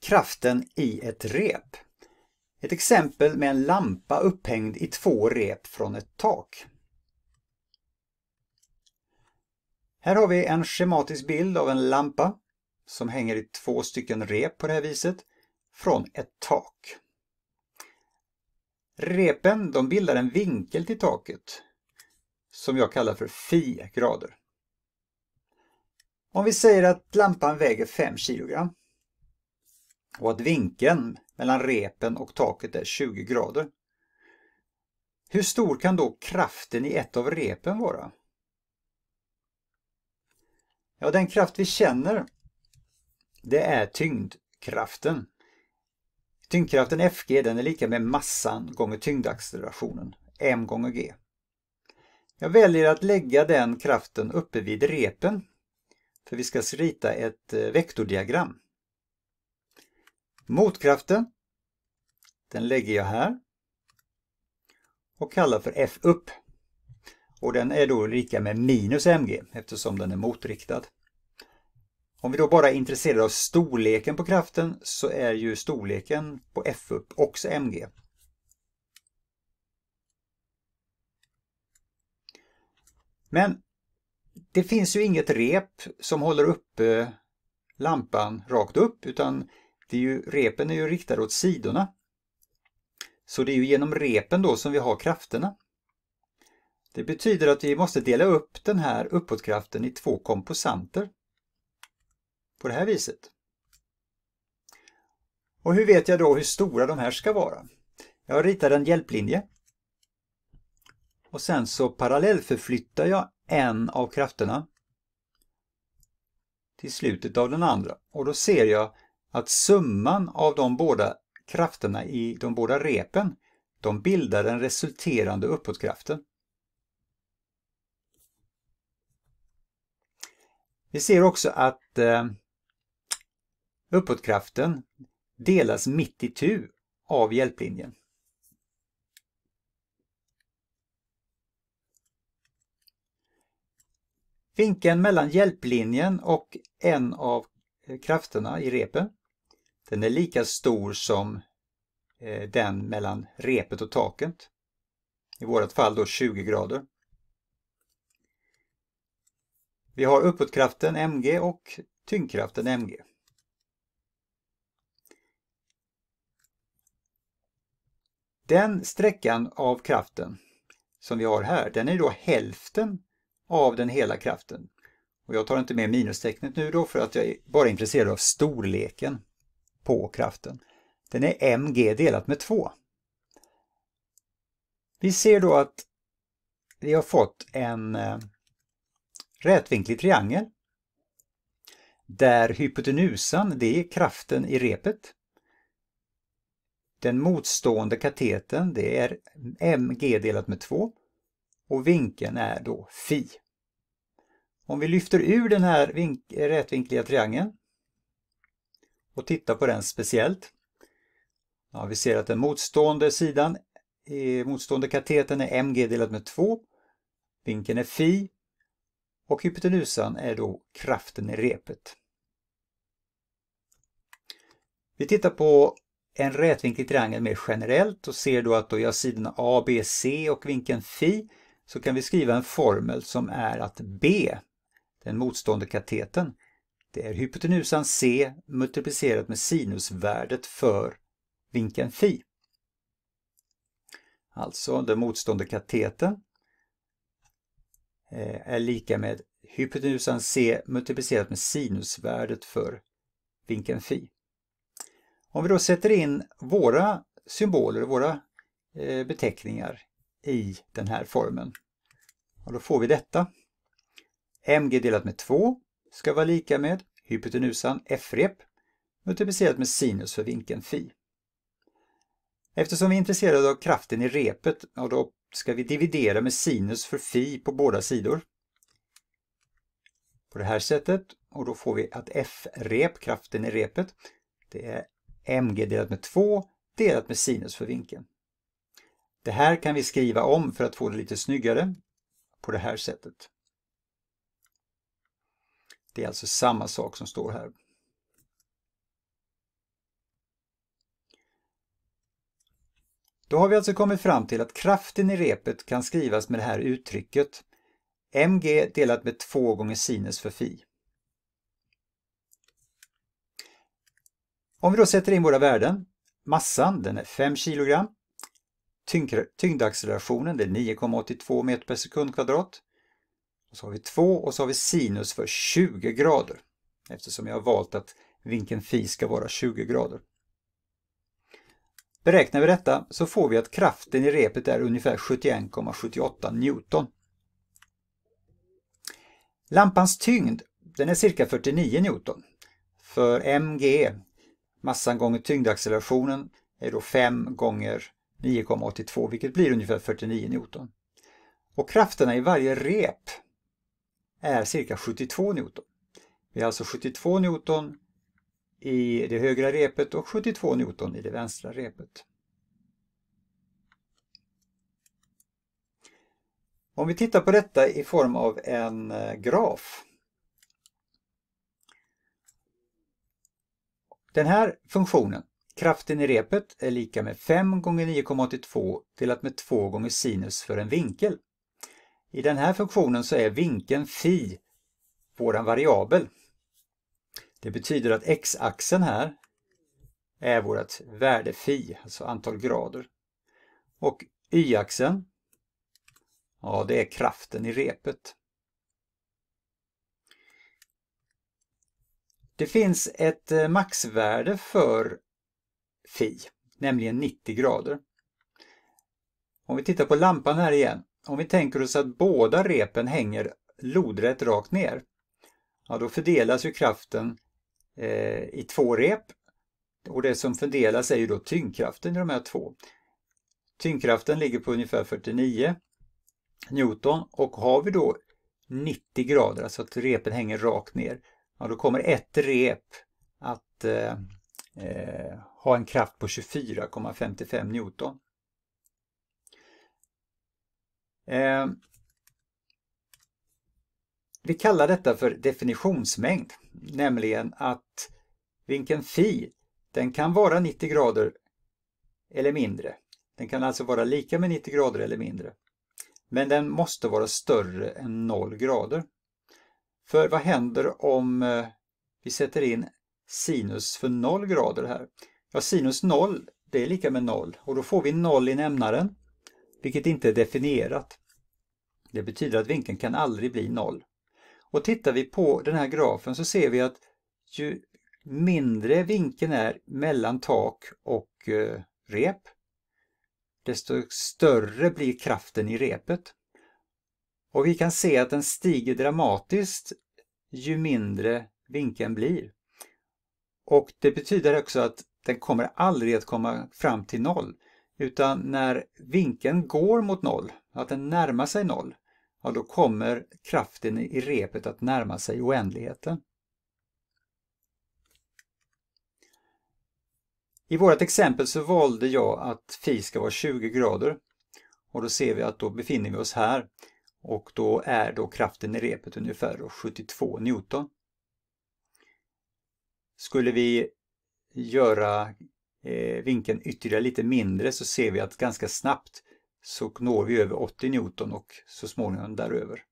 kraften i ett rep. Ett exempel med en lampa upphängd i två rep från ett tak. Här har vi en schematisk bild av en lampa som hänger i två stycken rep på det här viset från ett tak. Repen de bildar en vinkel till taket som jag kallar för fi grader. Om vi säger att lampan väger 5 kg och att vinkeln mellan repen och taket är 20 grader. Hur stor kan då kraften i ett av repen vara? Ja, den kraft vi känner det är tyngdkraften. Tyngdkraften Fg den är lika med massan gånger tyngdaccelerationen, m gånger g. Jag väljer att lägga den kraften uppe vid repen för vi ska rita ett eh, vektordiagram. Motkraften, den lägger jag här och kallar för F upp. Och den är då lika med minus mg eftersom den är motriktad. Om vi då bara är intresserade av storleken på kraften så är ju storleken på F upp också mg. Men det finns ju inget rep som håller uppe lampan rakt upp utan det är ju, repen är ju riktade åt sidorna. Så det är ju genom repen då som vi har krafterna. Det betyder att vi måste dela upp den här uppåtkraften i två komposanter. På det här viset. Och hur vet jag då hur stora de här ska vara? Jag ritar en hjälplinje. Och sen så parallellförflyttar jag en av krafterna till slutet av den andra och då ser jag att summan av de båda krafterna i de båda repen, de bildar den resulterande uppåtkraften. Vi ser också att eh, uppåtkraften delas mitt i tu av hjälplinjen. Vinkeln mellan hjälplinjen och en av krafterna i repen den är lika stor som eh, den mellan repet och taket. I vårt fall då 20 grader. Vi har uppåtkraften mg och tyngdkraften mg. Den sträckan av kraften som vi har här, den är då hälften av den hela kraften. Och Jag tar inte med minustecknet nu då för att jag är bara intresserad av storleken på kraften. Den är mg delat med 2. Vi ser då att vi har fått en eh, rätvinklig triangel där hypotenusan det är kraften i repet. Den motstående kateten det är mg delat med 2 och vinkeln är då fi. Om vi lyfter ur den här rätvinkliga triangeln och titta på den speciellt. Ja, vi ser att den motstående sidan, motstående kateten är mg delat med 2. Vinkeln är fi och hypotenusan är då kraften i repet. Vi tittar på en rätvinklig triangel mer generellt och ser då att då jag har sidorna A, B, C och vinkeln Fi så kan vi skriva en formel som är att B, den motstående kateten, det är hypotenusan C multiplicerat med sinusvärdet för vinkeln fi. Alltså den motstående kateten eh, är lika med hypotenusan C multiplicerat med sinusvärdet för vinkeln fi. Om vi då sätter in våra symboler, våra eh, beteckningar i den här formeln. Och då får vi detta. mg delat med 2 ska vara lika med hypotenusan f-rep multiplicerat med sinus för vinkeln fi. Eftersom vi är intresserade av kraften i repet och då ska vi dividera med sinus för fi på båda sidor. På det här sättet och då får vi att f-rep, kraften i repet, det är mg delat med 2 delat med sinus för vinkeln. Det här kan vi skriva om för att få det lite snyggare på det här sättet. Det är alltså samma sak som står här. Då har vi alltså kommit fram till att kraften i repet kan skrivas med det här uttrycket mg delat med 2 gånger sinus för fi. Om vi då sätter in våra värden. Massan den är 5 kg. Tyngdaccelerationen är 9,82 m per sekund kvadrat. Och så har vi 2 och så har vi sinus för 20 grader eftersom jag har valt att vinkeln fi ska vara 20 grader. Beräknar vi detta så får vi att kraften i repet är ungefär 71,78 Newton. Lampans tyngd den är cirka 49 Newton. För mg, massan gånger tyngdaccelerationen, är då 5 gånger 9,82 vilket blir ungefär 49 Newton. Och krafterna i varje rep är cirka 72 Newton. Vi har alltså 72 Newton i det högra repet och 72 Newton i det vänstra repet. Om vi tittar på detta i form av en eh, graf. Den här funktionen, kraften i repet, är lika med 5 gånger 9,82 delat med 2 gånger sinus för en vinkel. I den här funktionen så är vinkeln fi vår variabel. Det betyder att x-axeln här är vårt värde fi, alltså antal grader. Och y-axeln, ja det är kraften i repet. Det finns ett eh, maxvärde för fi, nämligen 90 grader. Om vi tittar på lampan här igen om vi tänker oss att båda repen hänger lodrätt rakt ner, ja då fördelas ju kraften eh, i två rep och det som fördelas är ju då tyngdkraften i de här två. Tyngdkraften ligger på ungefär 49 Newton och har vi då 90 grader, alltså att repen hänger rakt ner, ja då kommer ett rep att eh, eh ha en kraft på 24,55 Newton. Eh, vi kallar detta för definitionsmängd, nämligen att vinkeln fi den kan vara 90 grader eller mindre. Den kan alltså vara lika med 90 grader eller mindre. Men den måste vara större än 0 grader. För vad händer om eh, vi sätter in sinus för 0 grader här? Ja, sinus 0 det är lika med 0 och då får vi 0 i nämnaren vilket inte är definierat. Det betyder att vinkeln kan aldrig bli noll. Och tittar vi på den här grafen så ser vi att ju mindre vinkeln är mellan tak och eh, rep, desto större blir kraften i repet. Och vi kan se att den stiger dramatiskt ju mindre vinkeln blir. Och det betyder också att den kommer aldrig att komma fram till noll. Utan när vinkeln går mot noll, att den närmar sig noll, ja då kommer kraften i repet att närma sig oändligheten. I vårt exempel så valde jag att fi ska vara 20 grader och då ser vi att då befinner vi oss här och då är då kraften i repet ungefär 72 Newton. Skulle vi göra eh, vinkeln ytterligare lite mindre så ser vi att ganska snabbt så når vi över 80 Newton och så småningom däröver.